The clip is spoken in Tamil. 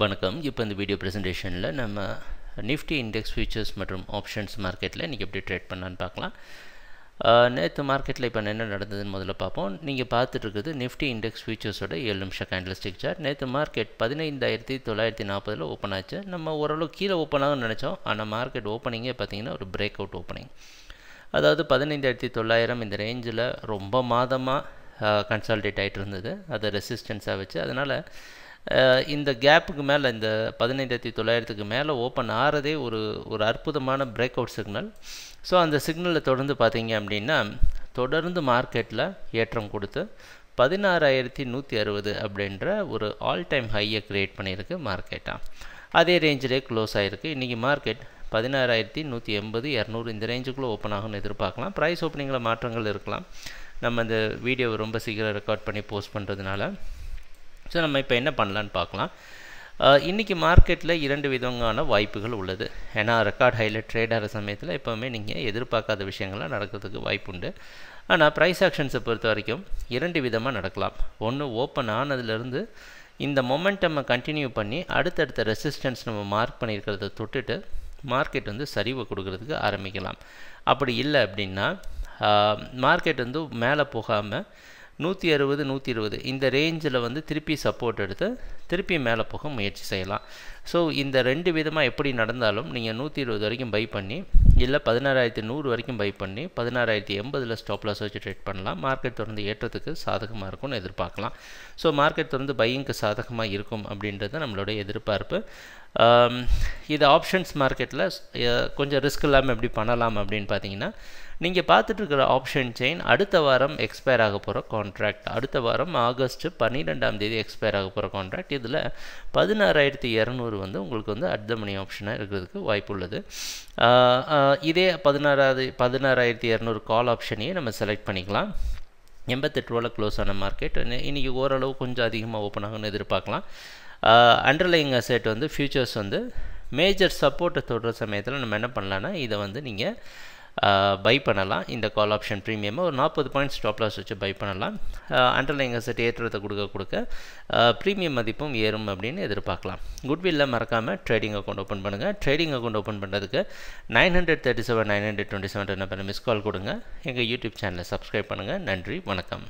வணக்கம் இப்போ இந்த வீடியோ ப்ரெசன்டேஷனில் நம்ம நிஃப்டி இண்டெக்ஸ் ஃபியூச்சர்ஸ் மற்றும் ஆப்ஷன்ஸ் மார்க்கெட்டில் இன்றைக்கி எப்படி ட்ரேட் பண்ணான்னு பார்க்கலாம் நேற்று மார்க்கெட்டில் இப்போ என்ன நடந்ததுன்னு முதல்ல பார்ப்போம் நீங்கள் பார்த்துட்டு இருக்குது நிஃப்டி இண்டெக்ஸ் ஃபியூச்சர்ஸோட ஏழு நிமிஷம் கேண்டலிஸ்டிக் சார் நேற்று மார்க்கெட் பதினைந்தாயிரத்தி தொள்ளாயிரத்தி நாற்பதில் ஓப்பன் ஆச்சு நம்ம ஓரளவு கீழே ஓப்பன் ஆகும்னு நினச்சோம் ஆனால் மார்க்கெட் ஓப்பனிங்கே பார்த்திங்கன்னா ஒரு பிரேக் அவுட் ஓப்பனிங் அதாவது பதினைந்தாயிரத்தி தொள்ளாயிரம் இந்த ரேஞ்சில் ரொம்ப மாதமாக கன்சால்டேட் ஆகிட்டு இருந்தது அதை ரெசிஸ்டன்ஸாக வச்சு அதனால் இந்த கேப்புக்கு மேலே இந்த பதினைந்தாயிரத்தி தொள்ளாயிரத்துக்கு மேலே ஓப்பன் ஆகிறதே ஒரு ஒரு அற்புதமான பிரேக் அவுட் சிக்னல் ஸோ அந்த சிக்னலை தொடர்ந்து பார்த்தீங்க அப்படின்னா தொடர்ந்து மார்க்கெட்டில் ஏற்றம் கொடுத்து பதினாறாயிரத்தி நூற்றி அறுபது அப்படின்ற ஒரு ஆல் டைம் ஹையை க்ரியேட் பண்ணியிருக்கு மார்க்கெட்டாக அதே ரேஞ்சிலே க்ளோஸ் ஆகிருக்கு இன்றைக்கி மார்க்கெட் பதினாறாயிரத்தி நூற்றி எண்பது இரநூறு இந்த ரேஞ்சுக்குள்ளே ஓப்பன் ஆகும்னு எதிர்பார்க்கலாம் ப்ரைஸ் ஓப்பனிங்கில் மாற்றங்கள் இருக்கலாம் நம்ம இந்த வீடியோவை ரொம்ப சீக்கிரம் ரெக்கார்ட் பண்ணி போஸ்ட் பண்ணுறதுனால ஸோ நம்ம இப்போ என்ன பண்ணலான்னு பார்க்கலாம் இன்றைக்கி மார்க்கெட்டில் இரண்டு விதமான வாய்ப்புகள் உள்ளது ஏன்னா ரெக்கார்ட் ஹையில் ட்ரேட் ஆகிற சமயத்தில் எப்போவுமே நீங்கள் எதிர்பார்க்காத விஷயங்கள்லாம் நடக்கிறதுக்கு வாய்ப்பு உண்டு ஆனால் ப்ரைஸ் ஆக்ஷன்ஸை பொறுத்த வரைக்கும் இரண்டு விதமாக நடக்கலாம் ஒன்று ஓப்பன் ஆனதுலேருந்து இந்த மொமெண்டம்மை கண்டினியூ பண்ணி அடுத்தடுத்த ரெசிஸ்டன்ஸ் நம்ம மார்க் பண்ணியிருக்கிறத தொட்டுட்டு மார்க்கெட் வந்து சரிவை கொடுக்கறதுக்கு ஆரம்பிக்கலாம் அப்படி இல்லை அப்படின்னா மார்க்கெட் வந்து மேலே போகாமல் நூற்றி அறுபது நூற்றி இருபது இந்த ரேஞ்சில் வந்து திருப்பி சப்போர்ட் எடுத்து திருப்பி மேலே போக முயற்சி செய்யலாம் ஸோ இந்த ரெண்டு விதமாக எப்படி நடந்தாலும் நீங்கள் நூற்றி இருபது வரைக்கும் பை பண்ணி இல்லை பதினாறாயிரத்தி நூறு வரைக்கும் பை பண்ணி பதினாறாயிரத்தி எண்பதில் ஸ்டாப் லாஸ் வச்சு ட்ரேட் பண்ணலாம் மார்க்கெட் தொடர்ந்து ஏற்றத்துக்கு சாதகமாக இருக்கும்னு எதிர்பார்க்கலாம் ஸோ மார்க்கெட் தொடர்ந்து பையிங்க்கு சாதகமாக இருக்கும் அப்படின்றது நம்மளுடைய எதிர்பார்ப்பு இது ஆப்ஷன்ஸ் மார்க்கெட்டில் கொஞ்சம் ரிஸ்க் இல்லாமல் எப்படி பண்ணலாம் அப்படின்னு பார்த்தீங்கன்னா நீங்கள் பார்த்துட்ருக்கிற ஆப்ஷன் செயின் அடுத்த வாரம் எக்ஸ்பயர் ஆக போகிற கான்ட்ராக்ட் அடுத்த வாரம் ஆகஸ்ட் பன்னிரெண்டாம் தேதி எக்ஸ்பயர் ஆக போகிற கான்ட்ராக்ட் இதில் பதினாறாயிரத்தி இரநூறு பதினோரு வந்து உங்களுக்கு வந்து அட் த மணி ஆப்ஷனாக இருக்கிறதுக்கு வாய்ப்பு உள்ளது இதே பதினாறாவது பதினாறாயிரத்தி இரநூறு கால் ஆப்ஷனையே நம்ம செலக்ட் பண்ணிக்கலாம் எண்பத்தெட்டு ரூபாவில் க்ளோஸ் ஆன மார்க்கெட் இன்றைக்கி ஓரளவு கொஞ்சம் அதிகமாக ஓப்பன் ஆகும்னு எதிர்பார்க்கலாம் அண்டர்லைங் அசெட் வந்து ஃபியூச்சர்ஸ் வந்து மேஜர் சப்போர்ட்டை தொடுற சமயத்தில் நம்ம என்ன பண்ணலான்னா இதை வந்து நீங்கள் பை பண்ணலாம் இந்த கால் ஆப்ஷன் ப்ரீமியமாக ஒரு நாற்பது பாயிண்ட் ஸ்டாப் லாஸ் வச்சு பை பண்ணலாம் அண்டர்லைங் அசட் ஏற்றத்தை கொடுக்க கொடுக்க ப்ரீமியம் மதிப்பும் ஏறும் அப்படின்னு எதிர்பார்க்கலாம் குட்வில்ல மறக்காமல் ட்ரேடிங் அக்கௌண்ட் ஓப்பன் பண்ணுங்கள் ட்ரேடிங் அக்கௌண்ட் ஓப்பன் பண்ணுறதுக்கு nine hundred thirty seven nine hundred twenty seven பண்ண மிஸ் கால் கொடுங்க எங்கள் யூடியூப் சேனலை சப்ஸ்கிரைப் பண்ணுங்கள் நன்றி வணக்கம்